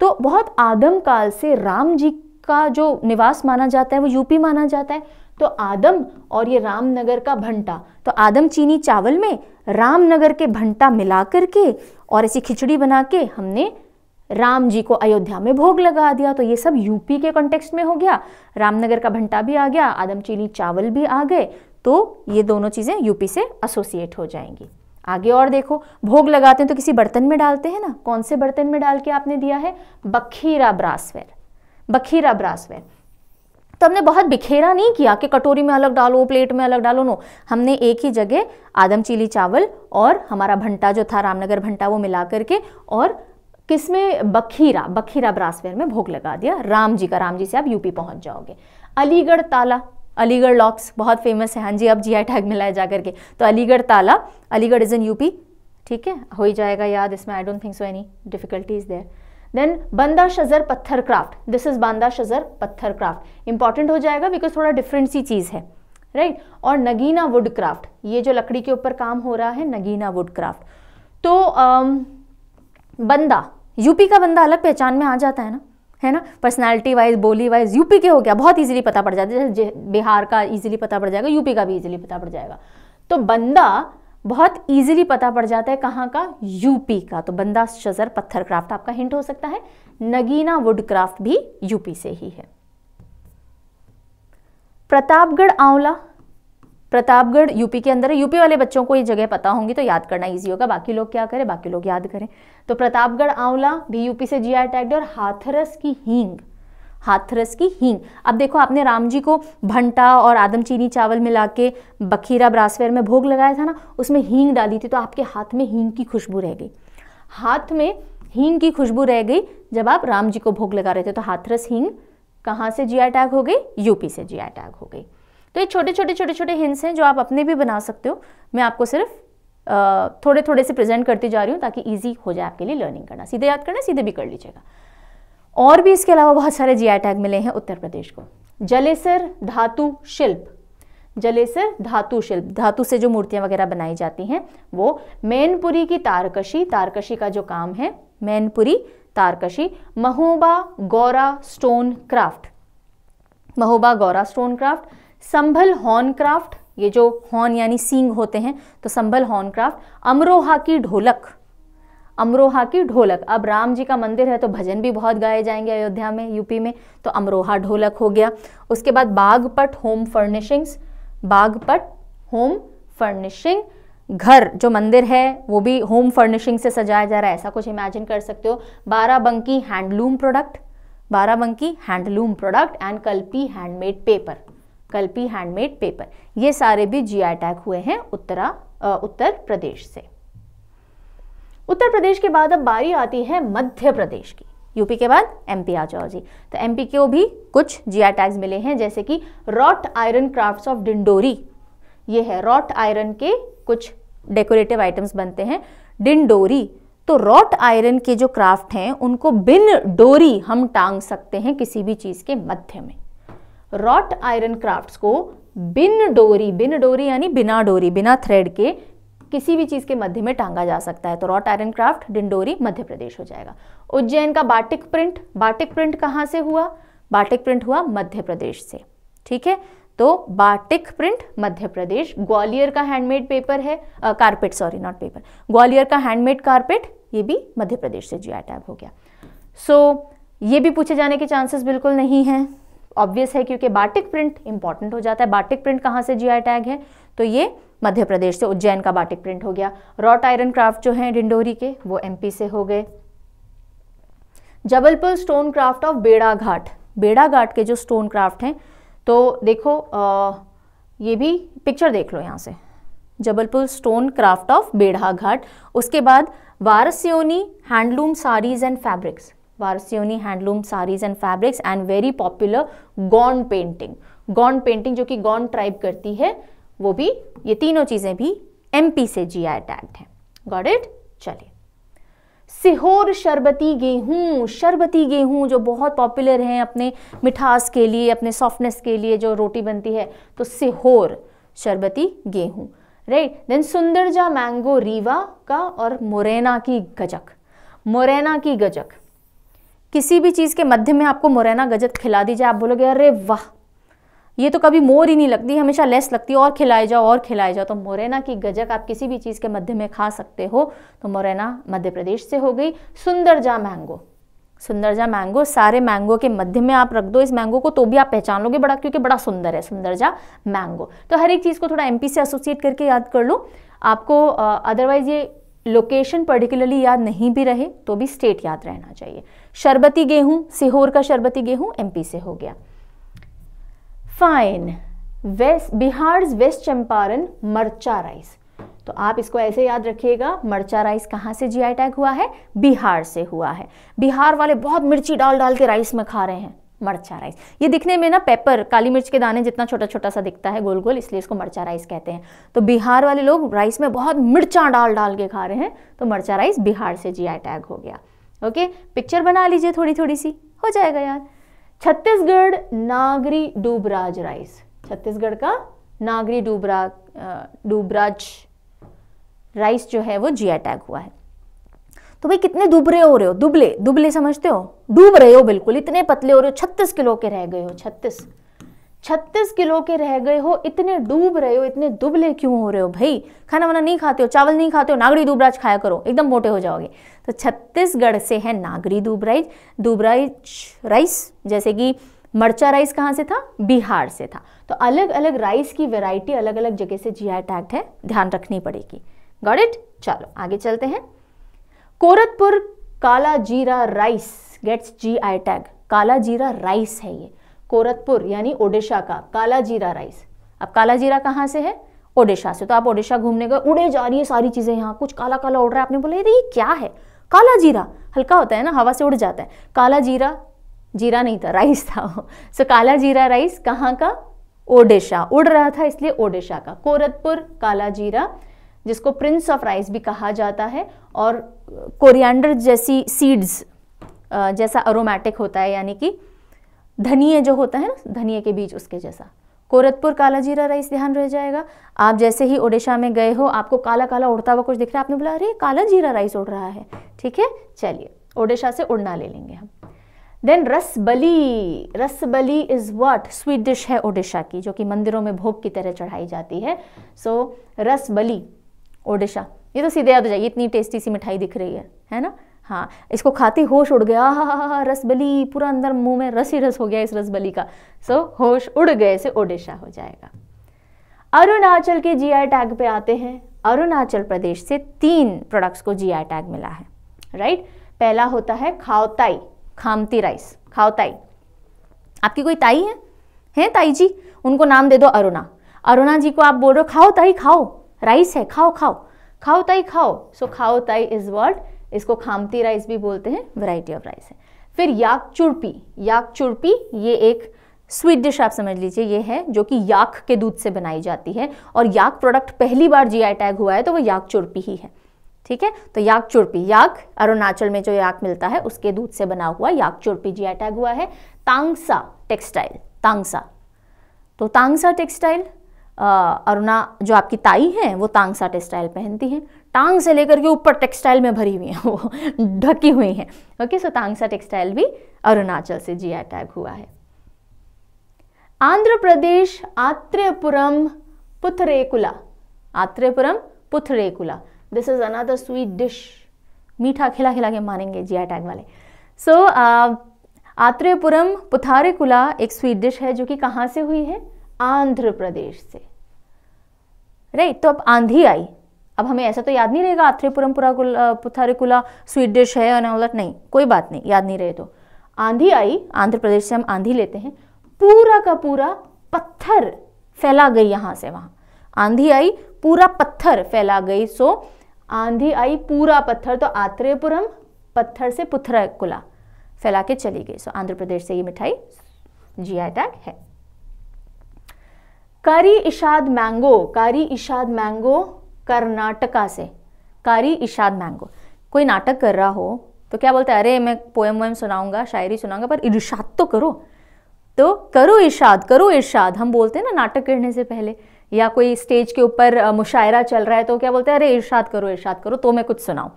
तो बहुत आदम काल से राम जी का जो निवास माना जाता है वो यूपी माना जाता है तो आदम और ये रामनगर का भंटा तो आदम चीनी चावल में रामनगर के भंटा मिला करके और ऐसी खिचड़ी बना के हमने राम जी को अयोध्या में भोग लगा दिया तो ये सब यूपी के कॉन्टेक्स्ट में हो गया रामनगर का भंटा भी आ गया आदम चीनी चावल भी आ गए तो ये दोनों चीज़ें यूपी से एसोसिएट हो जाएंगी आगे और देखो भोग लगाते हैं तो किसी बर्तन में डालते हैं ना कौन से बर्तन में डाल के आपने दिया है बखीरा ब्रासवेर बखीरा ब्रास वेयर तो हमने बहुत बिखेरा नहीं किया कि कटोरी में अलग डालो प्लेट में अलग डालो नो हमने एक ही जगह आदम चीली चावल और हमारा भंटा जो था रामनगर भंटा वो मिला करके और किस में बखीरा बखीरा ब्रासवेयर में भोग लगा दिया राम जी का राम जी से आप यूपी पहुंच जाओगे अलीगढ़ ताला अलीगढ़ लॉक्स बहुत फेमस है हाँ जी अब आई टैग मिलाया जा करके तो अलीगढ़ ताला अलीगढ़ इज़ इन यूपी ठीक है हो ही जाएगा याद इसमें I don't think so any difficulties there then Banda Shajar पत्थर क्राफ्ट दिस इज बंदा शजर पत्थर क्राफ्ट इंपॉर्टेंट हो जाएगा बिकॉज थोड़ा डिफरेंट सी चीज़ है राइट right? और नगीना वुड क्राफ्ट ये जो लकड़ी के ऊपर काम हो रहा है नगीना वुड क्राफ्ट तो आम, um, बंदा यूपी का बंदा अलग पहचान में आ जाता है ना है ना पर्सनालिटी वाइज बोली वाइज यूपी के हो गया बहुत इजीली पता पड़ जाता है जैसे बिहार का इजीली पता पड़ जाएगा यूपी का भी इजीली पता पड़ जाएगा तो बंदा बहुत इजीली पता पड़ जाता है कहाँ का यूपी का तो बंदा शजर पत्थर क्राफ्ट आपका हिंट हो सकता है नगीना वुड क्राफ्ट भी यूपी से ही है प्रतापगढ़ आंवला प्रतापगढ़ यूपी के अंदर है यूपी वाले बच्चों को ये जगह पता होंगी तो याद करना इजी होगा बाकी लोग क्या करें बाकी लोग याद करें तो प्रतापगढ़ आंवला भी यूपी से जीआई टैग्ड और हाथरस की हींग हाथरस की हींग अब देखो आपने राम जी को भंटा और आदम चीनी चावल मिला के बखीरा ब्रासवेयर में भोग लगाया था ना उसमें हींग डाली थी तो आपके हाथ में हींग की खुशबू रह गई हाथ में हींग की खुशबू रह गई जब आप राम जी को भोग लगा रहे थे तो हाथरस हींग कहाँ से जिया टैग हो गई यूपी से जिया टैग हो गई तो ये छोटे छोटे छोटे छोटे हिंस हैं जो आप अपने भी बना सकते हो मैं आपको सिर्फ थोड़े थोड़े से प्रेजेंट करती जा रही हूँ ताकि ईजी हो जाए आपके लिए लर्निंग करना सीधे याद करना सीधे भी कर लीजिएगा और भी इसके अलावा बहुत सारे जी टैग मिले हैं उत्तर प्रदेश को जलेसर धातु शिल्प जलेसर धातु शिल्प धातु से जो मूर्तियां वगैरह बनाई जाती हैं वो मैनपुरी की तारकशी तारकशी का जो काम है Mainpuri Tarkashi Mahoba Gaura stone craft Mahoba Gaura stone craft Sambhal horn craft ये जो हॉर्न यानी सींग होते हैं तो संभल हॉर्न क्राफ्ट अमरोहा की ढोलक अमरोहा की ढोलक अब राम जी का मंदिर है तो भजन भी बहुत गाए जाएंगे अयोध्या में यूपी में तो अमरोहा ढोलक हो गया उसके बाद Baghpat home furnishings Baghpat home furnishing घर जो मंदिर है वो भी होम फर्निशिंग से सजाया जा रहा है ऐसा कुछ इमेजिन कर सकते हो Barabanki handloom product Barabanki handloom product and Kalpi handmade paper Kalpi handmade paper ये सारे भी जी टैग हुए हैं उत्तरा उत्तर प्रदेश से उत्तर प्रदेश के बाद अब बारी आती है मध्य प्रदेश की यूपी के बाद एमपी आ जाओ जी तो एमपी को भी कुछ जीआई टैग्स मिले हैं जैसे कि wrought iron crafts of Dindori ये है रॉट आयरन के कुछ डेकोरेटिव आइटम्स बनते हैं डिंडोरी तो रॉट आयरन के जो क्राफ्ट हैं उनको बिन डोरी हम टांग सकते हैं किसी भी चीज़ के मध्य में रॉट आयरन क्राफ्ट को बिन डोरी बिन डोरी यानी बिना डोरी बिना थ्रेड के किसी भी चीज़ के मध्य में टांगा जा सकता है तो wrought iron craft Dindori Madhya Pradesh हो जाएगा उज्जैन का बाटिक प्रिंट बाटिक प्रिंट कहां से हुआ बाटिक प्रिंट हुआ मध्य प्रदेश से ठीक है तो बाटिक प्रिंट मध्य प्रदेश ग्वालियर का हैंडमेड पेपर है carpet sorry not paper Gwalior का हैंडमेड कारपेट ये भी मध्य प्रदेश से जी टैग हो गया सो so, ये भी पूछे जाने के चांसेस बिल्कुल नहीं है ऑब्वियस है क्योंकि बाटिक प्रिंट इंपॉर्टेंट हो जाता है बाटिक प्रिंट कहां से जी टैग है तो ये मध्य प्रदेश से उज्जैन का बाटिक प्रिंट हो गया रॉट आयरन क्राफ्ट जो है डिंडोरी के वो एमपी से हो गए जबलपुर स्टोन क्राफ्ट ऑफ बेड़ा घाट बेड़ा घाट के जो स्टोन क्राफ्ट हैं तो देखो आ, ये भी पिक्चर देख लो यहाँ से जबलपुर स्टोन क्राफ्ट ऑफ बेड़ा घाट उसके बाद Waraseoni handloom sarees and fabrics Waraseoni handloom sarees and fabrics and very popular Gond painting Gond painting जो कि गॉन ट्राइब करती है वो भी ये तीनों चीज़ें भी एमपी से आई टैग्ड हैं गॉड इट चलिए सिहोर शरबती गेहूं शरबती गेहूं जो बहुत पॉपुलर हैं अपने मिठास के लिए अपने सॉफ्टनेस के लिए जो रोटी बनती है तो सिहोर शरबती गेहूं राइट देन सुंदर जा मैंगो रीवा का और मुरैना की गजक मुरैना की गजक किसी भी चीज़ के मध्य में आपको मुरैना गजक खिला दी जाए आप बोलोगे अरे वाह ये तो कभी मोर ही नहीं लगती हमेशा लेस लगती है और खिलाए जाओ और खिलाए जाओ तो मुरैना की गजक आप किसी भी चीज़ के मध्य में खा सकते हो तो मुरैना मध्य प्रदेश से हो गई सुंदरजा मैंगो सुंदरजा मैंगो सारे मैंगो के मध्य में आप रख दो इस मैंगो को तो भी आप पहचान लोगे बड़ा क्योंकि बड़ा सुंदर है सुंदरजा मैंगो तो हर एक चीज़ को थोड़ा एमपी से एसोसिएट करके याद कर लो आपको अदरवाइज ये लोकेशन पर्टिकुलरली याद नहीं भी रहे तो भी स्टेट याद रहना चाहिए शरबती गेहूँ सीहोर का शरबती गेहूँ एमपी से हो गया fine west Bihar west Champaran Marcha rice तो आप इसको ऐसे याद रखिएगा मर्चा राइस कहाँ से जीआई टैग हुआ है बिहार से हुआ है बिहार वाले बहुत मिर्ची डाल डाल के राइस में खा रहे हैं मर्चा राइस ये दिखने में ना पेपर काली मिर्च के दाने जितना छोटा छोटा सा दिखता है गोल गोल इसलिए इसको मर्चा राइस कहते हैं तो बिहार वाले लोग राइस में बहुत मिर्चा डाल डाल के खा रहे हैं तो मर्चा राइस बिहार से जीआई टैग हो गया ओके पिक्चर बना लीजिए थोड़ी थोड़ी सी हो जाएगा यार छत्तीसगढ़ नागरी डूबराज राइस छत्तीसगढ़ का नागरी डूबरा डूबराज राइस जो है वो जिया टैग हुआ है तो भाई कितने दुबरे हो रहे हो दुबले दुबले समझते हो डूब रहे हो बिल्कुल इतने पतले हो रहे हो छत्तीस किलो के रह गए हो छत्तीस छत्तीस किलो के रह गए हो इतने डूब रहे हो इतने दुबले क्यों हो रहे हो भाई खाना वाना नहीं खाते हो चावल नहीं खाते हो नागरी दूबराज खाया करो एकदम मोटे हो जाओगे तो छत्तीसगढ़ से है नागरी दूबराइज दूबराइज राइस जैसे कि मरचा राइस कहाँ से था बिहार से था तो अलग अलग राइस की वेराइटी अलग अलग जगह से जी आई टैग है ध्यान रखनी पड़ेगी गॉड इट चलो आगे चलते हैं Koraput Kala Jeera rice gets G I tag Kala Jeera rice है ये कोरतपुर यानी ओडिशा का काला जीरा राइस अब काला जीरा कहाँ से है ओडिशा से तो आप ओडिशा घूमने गए उड़े जा रही है सारी चीज़ें यहाँ कुछ काला काला उड़ रहा है आपने बोला ये क्या है काला जीरा हल्का होता है ना हवा से उड़ जाता है काला जीरा जीरा नहीं था राइस था सो so, काला जीरा राइस कहाँ का ओडिशा उड़ रहा था इसलिए ओडिशा का कोरतपुर काला जीरा जिसको प्रिंस ऑफ राइस भी कहा जाता है और कोरियांडर जैसी सीड्स जैसा अरोमैटिक होता है यानी कि धनिए जो होता है ना धनिए के बीज उसके जैसा कोरतपुर काला जीरा राइस ध्यान रह जाएगा आप जैसे ही ओडिशा में गए हो आपको काला काला उड़ता हुआ कुछ दिख रहा है आपने बोला अरे काला जीरा राइस उड़ रहा है ठीक है चलिए ओडिशा से उड़ना ले लेंगे हम then Rasabali Rasabali is what sweet dish है ओडिशा की जो कि मंदिरों में भोग की तरह चढ़ाई जाती है सो so, रसबली ओडिशा ये तो सीधे याद जाइए इतनी टेस्टी सी मिठाई दिख रही है है ना हाँ इसको खाते होश उड़ गया हा हा हा रसबली पूरा अंदर मुंह में रस ही रस हो गया इस रसबली का सो so, होश उड़ गए से ओडिशा हो जाएगा अरुणाचल के जीआई टैग पे आते हैं अरुणाचल प्रदेश से तीन प्रोडक्ट्स को जीआई टैग मिला है राइट पहला होता है खावताई खामती राइस खावताई आपकी कोई ताई है है ताई जी उनको नाम दे दो अरुणा अरुणा जी को आप बोल रहे हो खाओ ताई खाओ राइस है खाओ खाओ खाओ ताई खाओ सो खाओ ताई इज वर्ड इसको खामती राइस भी बोलते हैं वैरायटी ऑफ राइस है फिर याक चुड़पी याक चुड़पी ये एक स्वीट डिश आप समझ लीजिए ये है जो कि याक के दूध से बनाई जाती है और याक प्रोडक्ट पहली बार जी टैग हुआ है तो वो याक चुड़पी ही है ठीक है तो याक चुड़पी याक अरुणाचल में जो याक मिलता है उसके दूध से बना हुआ याक चुड़पी जी टैग हुआ है तांगसा टेक्सटाइल तांगसा तो तांगसा टेक्सटाइल अरुणा जो आपकी ताई हैं वो तांगसा टेक्सटाइल पहनती हैं टांग से लेकर के ऊपर टेक्सटाइल में भरी हुई हैं वो ढकी हुई हैं ओके सो तांगसा टेक्सटाइल भी अरुणाचल से जी टैग हुआ है Andhra Pradesh Atreyapuram Pootharekulu Atreyapuram Pootharekulu this is another sweet dish मीठा खिला खिला के मानेंगे जी टैग वाले सो so, uh, आत्रेपुरम पुथारेकुला एक स्वीट डिश है जो कि कहाँ से हुई है आंध्र प्रदेश से राइट तो अब आंधी आई अब हमें ऐसा तो याद नहीं रहेगा पुरा पुथारिकुला स्वीट डिश है और ऑल नहीं कोई बात नहीं याद नहीं रहे तो आंधी आई आंध्र प्रदेश से हम आंधी लेते हैं पूरा का पूरा पत्थर फैला गई यहाँ से वहाँ आंधी आई पूरा पत्थर फैला गई सो आंधी आई पूरा पत्थर तो आत्रेपुरम पत्थर से कुला फैला के चली गई सो आंध्र प्रदेश से ये मिठाई जी आई टैग है कारी इशाद मैंगो कारी इशाद मैंगो कर्नाटका से कारी इशाद मैंगो कोई नाटक कर रहा हो तो क्या बोलते हैं अरे मैं पोएम वोएम सुनाऊंगा शायरी सुनाऊंगा पर इर्शाद तो करो तो करो इर्शाद करो इर्शाद हम बोलते हैं ना नाटक करने से पहले या कोई स्टेज के ऊपर मुशायरा चल रहा है तो क्या बोलते हैं अरे इर्शाद करो इर्शाद करो तो मैं कुछ सुनाऊँ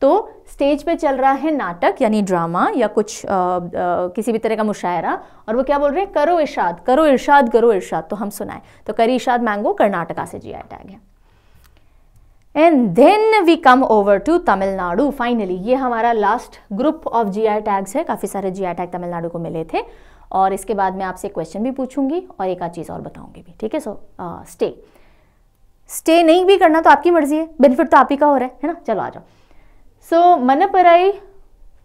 तो स्टेज पे चल रहा है नाटक यानी ड्रामा या कुछ आ, आ, किसी भी तरह का मुशायरा और वो क्या बोल रहे हैं करो इर्शाद करो इर्शाद करो इर्शाद तो हम सुनाए तो करी इर्शाद मैंगो कर्नाटका से जी आई टैग है and then we come over to Tamil Nadu finally ये हमारा last group of G I tags है काफ़ी सारे जी आई टैग तमिलनाडु को मिले थे और इसके बाद मैं आपसे क्वेश्चन भी पूछूंगी और एक आध चीज़ और बताऊंगी भी ठीक है सो स्टे स्टे नहीं भी करना तो आपकी मर्जी है बेनिफिट तो आप ही का हो रहा है है ना चलो आ जाओ सो मनपराई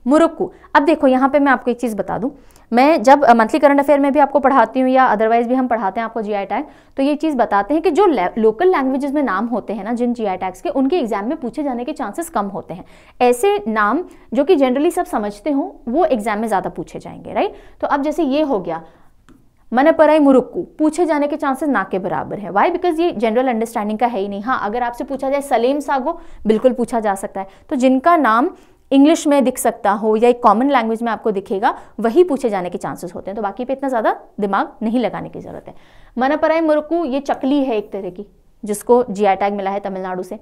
मुरुक्कू अब देखो यहाँ पे मैं आपको एक चीज़ बता दूँ मैं जब मंथली करंट अफेयर में भी आपको पढ़ाती हूँ या अदरवाइज भी हम पढ़ाते हैं आपको जीआई टैग तो ये चीज़ बताते हैं कि जो लोकल लैंग्वेजेस में नाम होते हैं ना जिन जीआई टैग्स के उनके एग्जाम में पूछे जाने के चांसेस कम होते हैं ऐसे नाम जो कि जनरली सब समझते हों वो एग्जाम में ज़्यादा पूछे जाएंगे राइट तो अब जैसे ये हो गया मनपराई मुरुक्कू पूछे जाने के चांसेस ना के बराबर है वाई बिकॉज ये जनरल अंडरस्टैंडिंग का है ही नहीं हाँ अगर आपसे पूछा जाए सलेम सागो बिल्कुल पूछा जा सकता है तो जिनका नाम इंग्लिश में दिख सकता हो या एक कॉमन लैंग्वेज में आपको दिखेगा वही पूछे जाने के चांसेस होते हैं तो बाकी पे इतना ज़्यादा दिमाग नहीं लगाने की ज़रूरत है मनपराई मुरुक्कू ये चकली है एक तरह की जिसको जी टैग मिला है तमिलनाडु से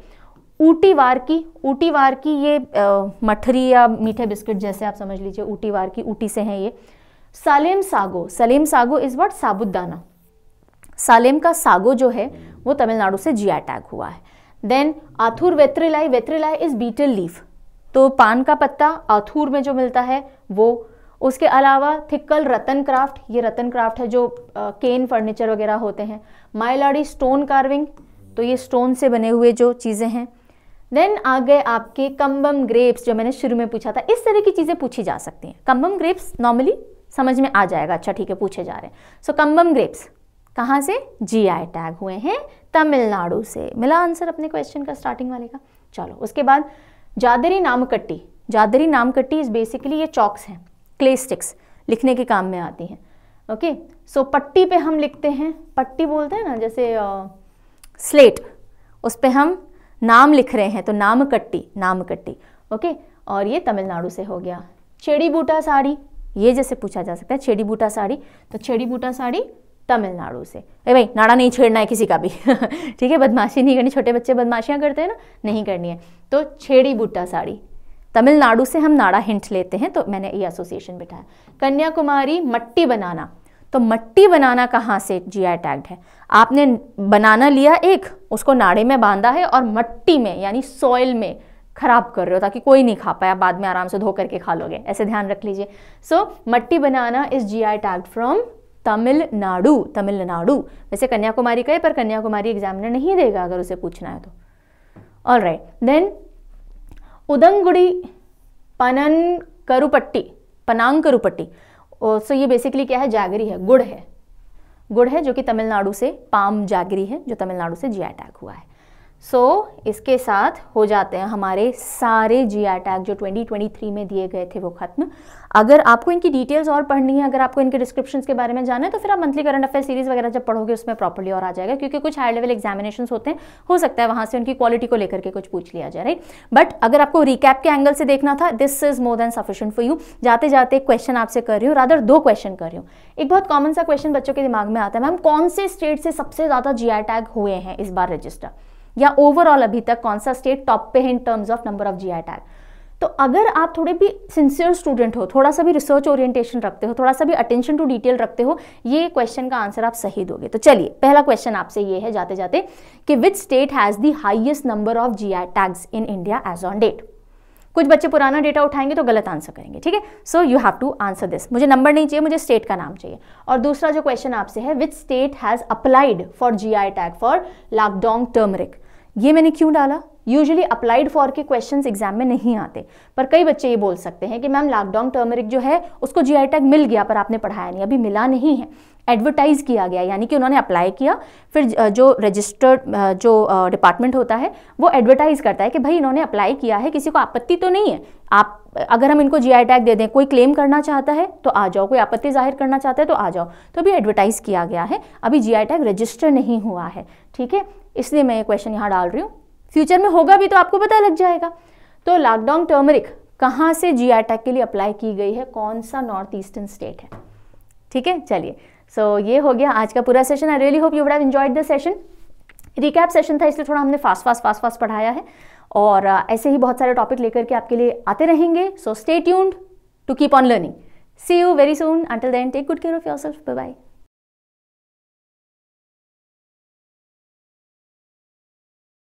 ऊटी वार की ऊटी वार की ये मठरी या मीठे बिस्किट जैसे आप समझ लीजिए ऊटी वार की ऊटी से हैं ये Salem sago Salem sago is what साबुदाना सालेम का सागो जो है वो तमिलनाडु से जी टैग हुआ है then Athur Vettrilai Vettrilai is betel leaf तो पान का पत्ता आथुर में जो मिलता है वो उसके अलावा थिक्कल रतन क्राफ्ट ये रतन क्राफ्ट है जो आ, केन फर्नीचर वगैरह होते हैं माइलाडी स्टोन कार्विंग तो ये स्टोन से बने हुए जो चीज़ें हैं देन आ गए आपके कम्बम ग्रेप्स जो मैंने शुरू में पूछा था इस तरह की चीज़ें पूछी जा सकती हैं कम्बम ग्रेप्स नॉर्मली समझ में आ जाएगा अच्छा ठीक है पूछे जा रहे हैं सो कम्बम ग्रेप्स कहाँ से जी आई टैग हुए हैं तमिलनाडु से मिला आंसर अपने क्वेश्चन का स्टार्टिंग वाले का चलो उसके बाद जादरी नामकट्टी जादरी नामकट्टी इज बेसिकली ये चॉक्स हैं क्ले स्टिक्स लिखने के काम में आती हैं ओके सो पट्टी पे हम लिखते हैं पट्टी बोलते हैं ना जैसे आ, स्लेट उस पर हम नाम लिख रहे हैं तो नामकट्टी नामकट्टी ओके okay? और ये तमिलनाडु से हो गया चेड़ी बूटा साड़ी ये जैसे पूछा जा सकता है छेड़ी बूटा साड़ी तो छेड़ी बूटा साड़ी तमिलनाडु से अरे भाई नाड़ा नहीं छेड़ना है किसी का भी ठीक है बदमाशी नहीं करनी छोटे बच्चे बदमाशियाँ करते हैं ना नहीं करनी है तो छेड़ी बूटा साड़ी तमिलनाडु से हम नाड़ा हिंट लेते हैं तो मैंने ये एसोसिएशन बिठाया कन्याकुमारी मट्टी बनाना तो मट्टी बनाना कहाँ से जी आई टैग्ड है आपने बनाना लिया एक उसको नाड़े में बांधा है और मट्टी में यानी सॉइल में ख़राब कर रहे हो ताकि कोई नहीं खा पाया बाद में आराम से धो करके खा लोगे ऐसे ध्यान रख लीजिए so so, Matti banana is G I tag from Tamil Nadu Tamil Nadu वैसे कन्याकुमारी का है पर कन्याकुमारी एग्जामिनर नहीं देगा अगर उसे पूछना है तो all right then Udangudi Panang Karupatti Panang Karupatti so so ये बेसिकली क्या है जागरी है गुड़ है गुड़ है जो कि तमिलनाडु से पाम जागरी है जो तमिलनाडु से जी टैग हुआ है सो so, इसके साथ हो जाते हैं हमारे सारे जी टैग जो 2023 में दिए गए थे वो खत्म अगर आपको इनकी डिटेल्स और पढ़नी है अगर आपको इनके डिस्क्रिप्शन के बारे में जाना है तो फिर आप मंथली करंट अफेयर सीरीज वगैरह जब पढ़ोगे उसमें प्रॉपर्ली और आ जाएगा क्योंकि कुछ हाई लेवल एग्जामिनेशन होते हैं हो सकता है वहां से उनकी क्वालिटी को लेकर के कुछ पूछ लिया जाए राइट बट अगर आपको रिकैप के एंगल से देखना था this is more than sufficient for you जाते जाते क्वेश्चन आपसे कर रही हूँ रादर दो क्वेश्चन कर रही हूँ एक बहुत कॉमन सा क्वेश्चन बच्चों के दिमाग में आता है मैम कौन से स्टेट से सबसे ज़्यादा जी टैग हुए हैं इस बार रजिस्टर या ओवरऑल अभी तक कौन सा स्टेट टॉप पे है in terms of number of G I tag तो अगर आप थोड़े भी सिंसियर स्टूडेंट हो थोड़ा सा भी रिसर्च ओरिएंटेशन रखते हो थोड़ा सा भी अटेंशन टू डिटेल रखते हो ये क्वेश्चन का आंसर आप सही दोगे तो चलिए पहला क्वेश्चन आपसे ये है जाते जाते कि which state has the highest number of G I tags in India as on date कुछ बच्चे पुराना डेटा उठाएंगे तो गलत आंसर करेंगे ठीक है so you have to answer this मुझे नंबर नहीं चाहिए मुझे स्टेट का नाम चाहिए और दूसरा जो क्वेश्चन आपसे है which state has applied for G I tag for Lakadong turmeric ये मैंने क्यों डाला यूजली अप्लाइड फॉर के क्वेश्चन एग्जाम में नहीं आते पर कई बच्चे ये बोल सकते हैं कि मैम लॉकडाउन टर्मरिक जो है उसको आई टैग मिल गया पर आपने पढ़ाया नहीं अभी मिला नहीं है एडवर्टाइज किया गया यानी कि उन्होंने अप्लाई किया फिर जो रजिस्टर्ड जो डिपार्टमेंट होता है वो एडवर्टाइज करता है कि भाई इन्होंने अप्लाई किया है किसी को आपत्ति तो नहीं है आप अगर हम इनको जीआई टैग दे दें कोई क्लेम करना चाहता है तो आ जाओ कोई आपत्ति जाहिर करना चाहता है तो आ जाओ तो अभी एडवर्टाइज किया गया है अभी जीआई टैग रजिस्टर नहीं हुआ है ठीक है इसलिए मैं ये क्वेश्चन यहाँ डाल रही हूँ फ्यूचर में होगा भी तो आपको पता लग जाएगा तो लॉकडाउन टर्मरिक कहाँ से जी टैग के लिए अप्लाई की गई है कौन सा नॉर्थ ईस्टर्न स्टेट है ठीक है चलिए सो ये हो गया आज का पूरा session I really hope you would have enjoyed the session recap session था इसलिए थोड़ा हमने फास्ट फास्ट फास्ट फास्ट पढ़ाया है और uh, ऐसे ही बहुत सारे टॉपिक लेकर के आपके लिए आते रहेंगे so stay tuned to keep on learning see you very soon until then take good care of yourself bye